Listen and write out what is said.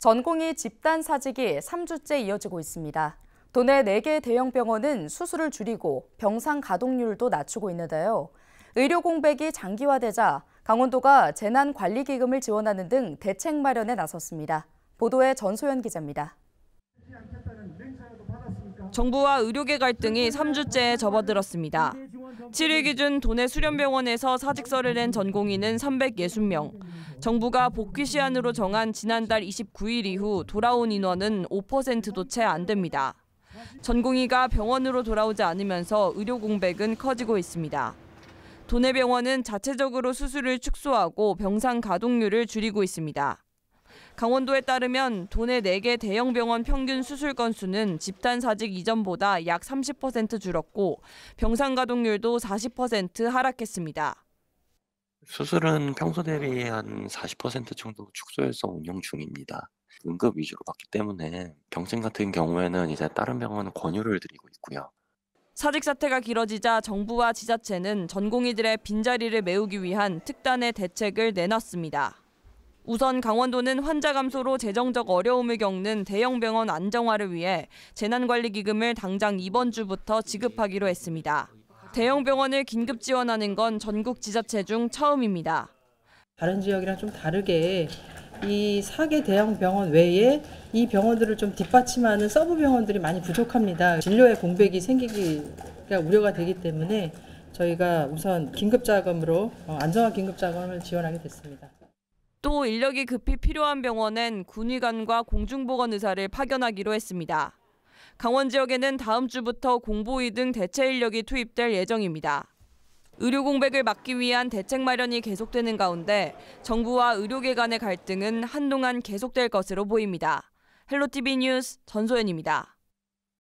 전공의 집단 사직이 3주째 이어지고 있습니다. 도내 4개 대형 병원은 수술을 줄이고 병상 가동률도 낮추고 있는데요. 의료 공백이 장기화되자 강원도가 재난관리기금을 지원하는 등 대책 마련에 나섰습니다. 보도에 전소연 기자입니다. 정부와 의료계 갈등이 3주째 접어들었습니다. 7일 기준 도내 수련병원에서 사직서를 낸전공의는 360명. 정부가 복귀 시한으로 정한 지난달 29일 이후 돌아온 인원은 5%도 채 안 됩니다. 전공의가 병원으로 돌아오지 않으면서 의료 공백은 커지고 있습니다. 도내 병원은 자체적으로 수술을 축소하고 병상 가동률을 줄이고 있습니다. 강원도에 따르면 도내 4개 대형 병원 평균 수술 건수는 집단 사직 이전보다 약 30% 줄었고 병상 가동률도 40% 하락했습니다. 수술은 평소 대비 한 40% 정도 축소해서 운영 중입니다. 응급 위주로 받기 때문에 병증 같은 경우에는 이제 다른 병원 권유를 드리고 있고요. 사직 사태가 길어지자 정부와 지자체는 전공의들의 빈자리를 메우기 위한 특단의 대책을 내놨습니다. 우선 강원도는 환자 감소로 재정적 어려움을 겪는 대형 병원 안정화를 위해 재난관리기금을 당장 이번 주부터 지급하기로 했습니다. 대형 병원을 긴급 지원하는 건 전국 지자체 중 처음입니다. 다른 지역이랑 좀 다르게 이 4개 대형 병원 외에 이 병원들을 좀 뒷받침하는 서브 병원들이 많이 부족합니다. 진료의 공백이 생기기가 우려가 되기 때문에 저희가 우선 긴급 자금으로 어, 안정화 긴급 자금을 지원하게 됐습니다. 또 인력이 급히 필요한 병원엔 군의관과 공중보건의사를 파견하기로 했습니다. 강원 지역에는 다음 주부터 공보이 등 대체 인력이 투입될 예정입니다. 의료 공백을 막기 위한 대책 마련이 계속되는 가운데 정부와 의료계 간의 갈등은 한동안 계속될 것으로 보입니다. 헬로티비 뉴스 전소연입니다.